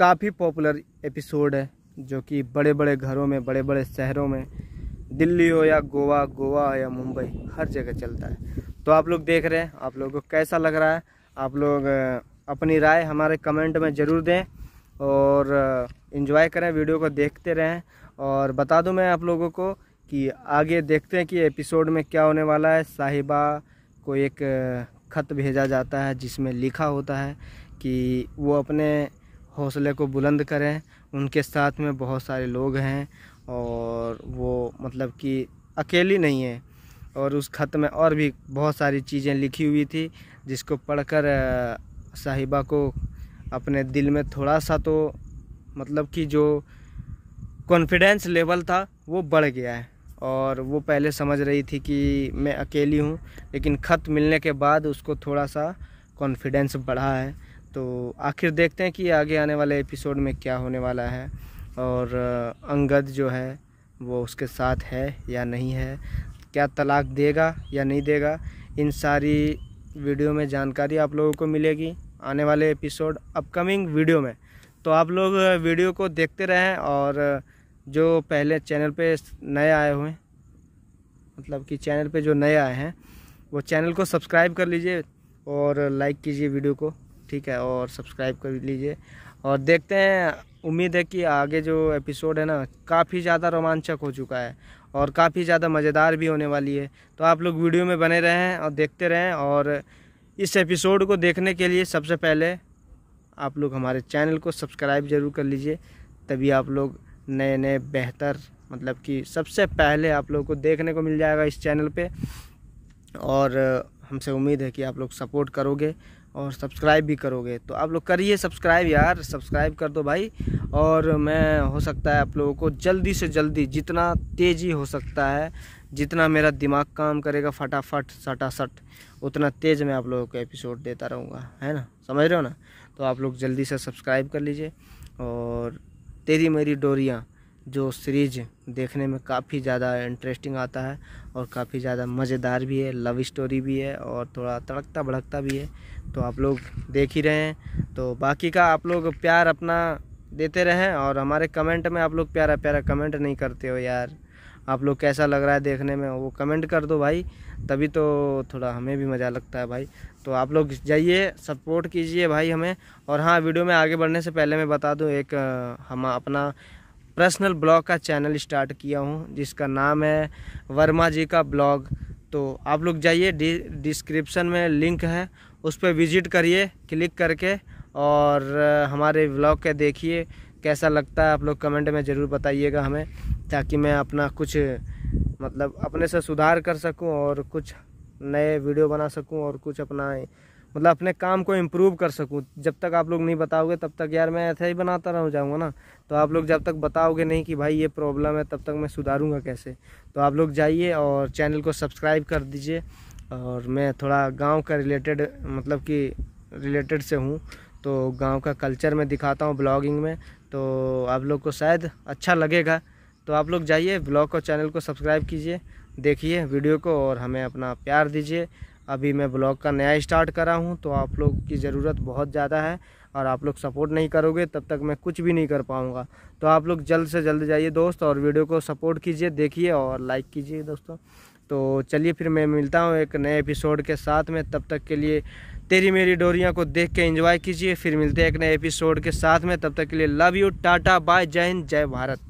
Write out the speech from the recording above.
काफ़ी popular episode है जो कि बड़े बड़े घरों में बड़े बड़े शहरों में दिल्ली हो या गोवा गोवा हो या मुंबई हर जगह चलता है तो आप लोग देख रहे हैं आप लोगों को कैसा लग रहा है आप लोग अपनी राय हमारे कमेंट में ज़रूर दें और इन्जॉय करें वीडियो को देखते रहें और बता दूं मैं आप लोगों को कि आगे देखते हैं कि एपिसोड में क्या होने वाला है साहिबा को एक ख़त भेजा जाता है जिसमें लिखा होता है कि वो अपने हौसले को बुलंद करें उनके साथ में बहुत सारे लोग हैं और वो मतलब कि अकेली नहीं है और उस ख़त में और भी बहुत सारी चीज़ें लिखी हुई थी जिसको पढ़कर साहिबा को अपने दिल में थोड़ा सा तो मतलब कि जो कॉन्फिडेंस लेवल था वो बढ़ गया है और वो पहले समझ रही थी कि मैं अकेली हूँ लेकिन ख़त मिलने के बाद उसको थोड़ा सा कॉन्फिडेंस बढ़ा है तो आखिर देखते हैं कि आगे आने वाले एपिसोड में क्या होने वाला है और अंगद जो है वो उसके साथ है या नहीं है क्या तलाक देगा या नहीं देगा इन सारी वीडियो में जानकारी आप लोगों को मिलेगी आने वाले एपिसोड अपकमिंग वीडियो में तो आप लोग वीडियो को देखते रहें और जो पहले चैनल पे नए आए हुए मतलब कि चैनल पे जो नए आए हैं वो चैनल को सब्सक्राइब कर लीजिए और लाइक कीजिए वीडियो को ठीक है और सब्सक्राइब कर लीजिए और देखते हैं उम्मीद है कि आगे जो एपिसोड है ना काफ़ी ज़्यादा रोमांचक हो चुका है और काफ़ी ज़्यादा मज़ेदार भी होने वाली है तो आप लोग वीडियो में बने रहें और देखते रहें और इस एपिसोड को देखने के लिए सबसे पहले आप लोग हमारे चैनल को सब्सक्राइब ज़रूर कर लीजिए तभी आप लोग नए नए बेहतर मतलब कि सबसे पहले आप लोगों को देखने को मिल जाएगा इस चैनल पे और हमसे उम्मीद है कि आप लोग सपोर्ट करोगे और सब्सक्राइब भी करोगे तो आप लोग करिए सब्सक्राइब यार सब्सक्राइब कर दो भाई और मैं हो सकता है आप लोगों को जल्दी से जल्दी जितना तेज़ी हो सकता है जितना मेरा दिमाग काम करेगा फटाफट सटासट उतना तेज़ मैं आप लोगों को एपिसोड देता रहूँगा है ना समझ रहे हो ना तो आप लोग जल्दी से सब्सक्राइब कर लीजिए और तेरी मेरी डोरियाँ जो सीरीज देखने में काफ़ी ज़्यादा इंटरेस्टिंग आता है और काफ़ी ज़्यादा मज़ेदार भी है लव स्टोरी भी है और थोड़ा तड़कता भड़कता भी है तो आप लोग देख ही रहे हैं तो बाकी का आप लोग प्यार अपना देते रहें और हमारे कमेंट में आप लोग प्यारा प्यारा कमेंट नहीं करते हो यार आप लोग कैसा लग रहा है देखने में वो कमेंट कर दो भाई तभी तो थोड़ा हमें भी मज़ा लगता है भाई तो आप लोग जाइए सपोर्ट कीजिए भाई हमें और हाँ वीडियो में आगे बढ़ने से पहले मैं बता दूँ एक हम अपना पर्सनल ब्लॉग का चैनल स्टार्ट किया हूँ जिसका नाम है वर्मा जी का ब्लॉग तो आप लोग जाइए डिस्क्रिप्शन में लिंक है उस पर विजिट करिए क्लिक करके और हमारे ब्लॉग के देखिए कैसा लगता है आप लोग कमेंट में ज़रूर बताइएगा हमें ताकि मैं अपना कुछ मतलब अपने से सुधार कर सकूं और कुछ नए वीडियो बना सकूं और कुछ अपना मतलब अपने काम को इम्प्रूव कर सकूँ जब तक आप लोग नहीं बताओगे तब तक यार मैं ऐसा ही बनाता रह जाऊँगा ना तो आप लोग जब तक बताओगे नहीं कि भाई ये प्रॉब्लम है तब तक मैं सुधारूँगा कैसे तो आप लोग जाइए और चैनल को सब्सक्राइब कर दीजिए और मैं थोड़ा गाँव का रिलेटेड मतलब कि रिलेटेड से हूँ तो गाँव का कल्चर मैं दिखाता हूँ ब्लॉगिंग में तो आप लोग को शायद अच्छा लगेगा तो आप लोग जाइए ब्लॉग और चैनल को सब्सक्राइब कीजिए देखिए वीडियो को और हमें अपना प्यार दीजिए अभी मैं ब्लॉग का नया स्टार्ट करा हूँ तो आप लोग की ज़रूरत बहुत ज़्यादा है और आप लोग सपोर्ट नहीं करोगे तब तक मैं कुछ भी नहीं कर पाऊँगा तो आप लोग जल्द से जल्द जाइए दोस्त और वीडियो को सपोर्ट कीजिए देखिए और लाइक कीजिए दोस्तों तो चलिए फिर मैं मिलता हूँ एक नए एपिसोड के साथ में तब तक के लिए तेरी मेरी डोरियाँ को देख के इंजॉय कीजिए फिर मिलते हैं एक नए एपिसोड के साथ में तब तक के लिए लव यू टाटा बाय जय हिंद जय भारत